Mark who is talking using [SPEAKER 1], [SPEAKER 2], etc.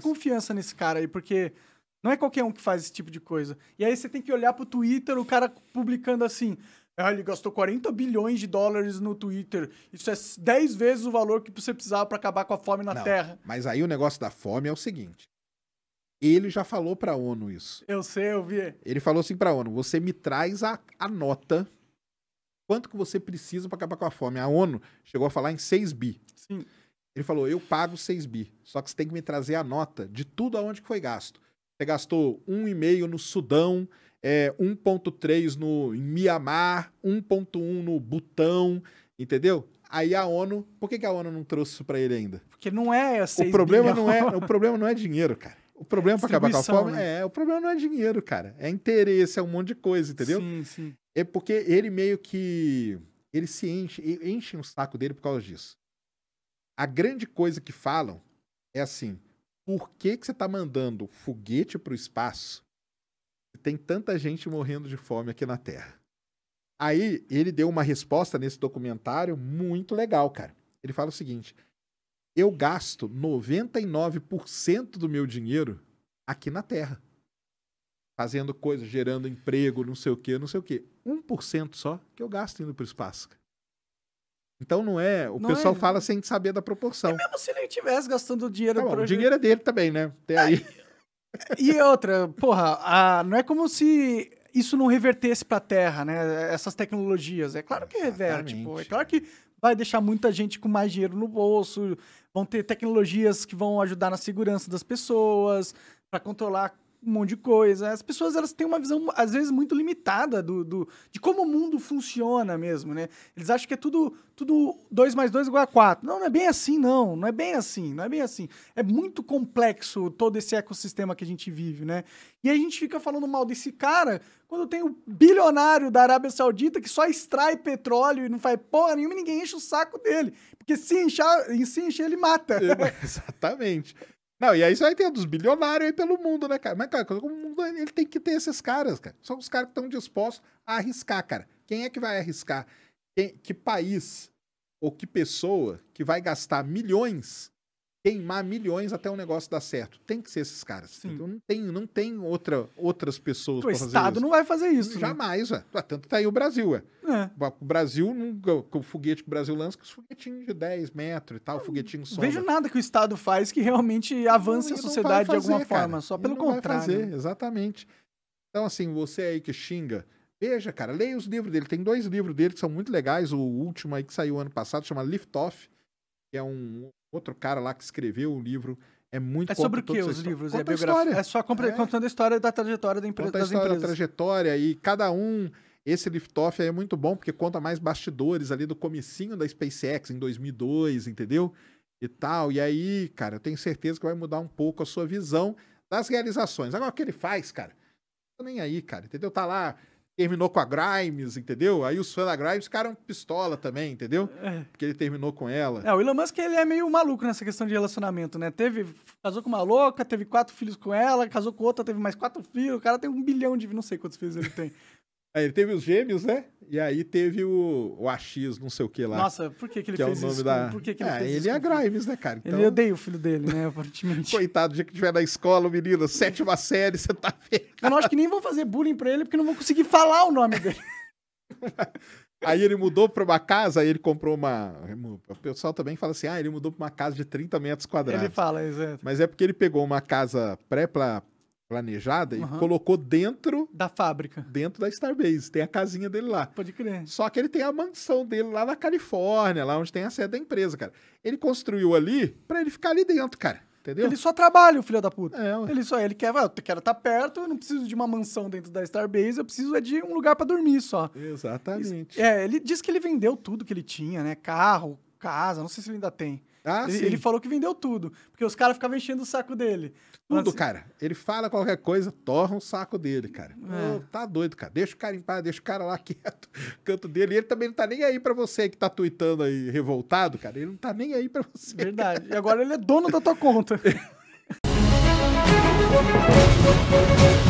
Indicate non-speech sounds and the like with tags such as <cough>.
[SPEAKER 1] confiança nesse cara aí, porque não é qualquer um que faz esse tipo de coisa. E aí você tem que olhar pro Twitter, o cara publicando assim. Ah, ele gastou 40 bilhões de dólares no Twitter. Isso é 10 vezes o valor que você precisava para acabar com a fome na
[SPEAKER 2] não, Terra. Mas aí o negócio da fome é o seguinte. Ele já falou para a ONU isso. Eu sei, eu vi. Ele falou assim para a ONU: você me traz a, a nota quanto que você precisa para acabar com a fome. A ONU chegou a falar em 6 bi. Sim. Ele falou: eu pago 6 bi, só que você tem que me trazer a nota de tudo aonde que foi gasto. Você gastou 1,5 no Sudão, é, 1,3 no em Mianmar, 1,1 no Butão, entendeu? Aí a ONU, por que, que a ONU não trouxe isso para ele ainda? Porque não é o problema bilhão. não é O problema não é dinheiro, cara. O problema é para acabar com a fome né? é o problema não é dinheiro, cara. É interesse, é um monte de coisa, entendeu? Sim, sim. É porque ele meio que ele se enche, enche o saco dele por causa disso. A grande coisa que falam é assim: por que, que você está mandando foguete para o espaço se tem tanta gente morrendo de fome aqui na Terra? Aí ele deu uma resposta nesse documentário muito legal, cara. Ele fala o seguinte: eu gasto 99% do meu dinheiro aqui na Terra, fazendo coisas, gerando emprego, não sei o quê, não sei o quê. 1% só que eu gasto indo para o espaço. Então não é. O não pessoal é. fala sem saber da proporção. E é mesmo
[SPEAKER 1] se ele estivesse gastando dinheiro tá bom, O dinheiro
[SPEAKER 2] é dele também, né? Até aí.
[SPEAKER 1] e outra, porra, a, não é como se isso não revertesse para a Terra, né? Essas tecnologias. É claro que reverte, pô. É claro que vai deixar muita gente com mais dinheiro no bolso, vão ter tecnologias que vão ajudar na segurança das pessoas, para controlar um monte de coisa. As pessoas elas têm uma visão, às vezes, muito limitada do, do, de como o mundo funciona mesmo, né? Eles acham que é tudo, tudo 2 mais 2 igual a 4. Não, não é bem assim, não. Não é bem assim, não é bem assim. É muito complexo todo esse ecossistema que a gente vive, né? E a gente fica falando mal desse cara quando tem o um bilionário da Arábia Saudita que só extrai petróleo e não faz porra nenhuma e ninguém enche o saco dele. Porque se
[SPEAKER 2] encher, se encher ele mata. <laughs> Exatamente. Não, e aí você vai ter dos bilionários aí pelo mundo, né, cara? Mas, cara, o mundo ele tem que ter esses caras, cara. São os caras que estão dispostos a arriscar, cara. Quem é que vai arriscar? Quem, que país ou que pessoa que vai gastar milhões queimar milhões até o negócio dar certo. Tem que ser esses caras. Sim. Então não tem, não tem outra, outras pessoas para fazer isso. O Estado não vai fazer isso. Né? Jamais, né? ué. Ah, tanto tá aí o Brasil, ué. É. O Brasil, com o foguete que o Brasil lança, com os foguetinhos de 10 metros e tal, o foguetinho só. Vejo né? nada que o Estado faz que realmente avance a sociedade fazer, de alguma cara. forma, só pelo contrário. Fazer, exatamente. Então, assim, você aí que xinga, veja, cara, leia os livros dele. Tem dois livros dele que são muito legais. O último aí que saiu ano passado chama Lift Off, que é um outro cara lá que escreveu o livro. É muito É sobre o que os livros? Conta é, biografia, é só compre... é. contando
[SPEAKER 1] a história da trajetória da empresa. conta a história da
[SPEAKER 2] trajetória e cada um... Esse liftoff é muito bom porque conta mais bastidores ali do comecinho da SpaceX em 2002, entendeu? E tal. E aí, cara, eu tenho certeza que vai mudar um pouco a sua visão das realizações. Agora, o que ele faz, cara? Não tô nem aí, cara, entendeu? Tá lá terminou com a Grimes, entendeu? Aí os fãs da Grimes ficaram é pistola também, entendeu? É. Porque ele terminou com ela.
[SPEAKER 1] É, o Elon Musk ele é meio maluco nessa questão de relacionamento, né? Teve, casou com uma louca, teve quatro filhos com ela, casou com outra, teve mais quatro filhos, o cara tem um bilhão de, não sei quantos filhos ele tem. <laughs> Aí teve os
[SPEAKER 2] gêmeos, né? E aí teve o, o Ax, não sei o que lá. Nossa, por que, que ele que fez é o nome isso? Da... Por que, que ele é, fez ele isso? é Grimes, né, cara? Então... Ele odeia o filho dele, né, aparentemente. Coitado, o dia que tiver na escola, o menino, sétima série, você tá vendo. Eu não acho que nem vou fazer bullying pra ele, porque não vou conseguir falar o nome dele. <laughs> aí ele mudou pra uma casa, aí ele comprou uma... O pessoal também fala assim, ah, ele mudou pra uma casa de 30 metros quadrados. Ele fala, exato. Mas é porque ele pegou uma casa pré pla planejada uhum. e colocou dentro da fábrica, dentro da Starbase. Tem a casinha dele lá. Pode crer. Só que ele tem a mansão dele lá na Califórnia, lá onde tem a sede da empresa, cara. Ele construiu ali para ele ficar ali dentro, cara. Entendeu? Ele só trabalha, o filho da puta. É, ele
[SPEAKER 1] só ele quer, ah, eu quero estar tá perto, eu não preciso de uma mansão dentro da Starbase, eu preciso é de um lugar para dormir só. Exatamente. É, ele disse que ele vendeu tudo que ele tinha, né? Carro, casa, não sei se
[SPEAKER 2] ele ainda tem. Ah, ele, ele, falou que vendeu tudo, porque os caras ficavam enchendo o saco dele. Tudo, assim... cara. Ele fala qualquer coisa, torra o saco dele, cara. É. Oh, tá doido, cara. Deixa o cara em paz, deixa o cara lá <laughs> quieto, canto dele. E ele também não tá nem aí para você que tá tweetando aí revoltado, cara. Ele não tá nem aí para você. Verdade. Cara. E agora ele é dono da tua conta. <laughs>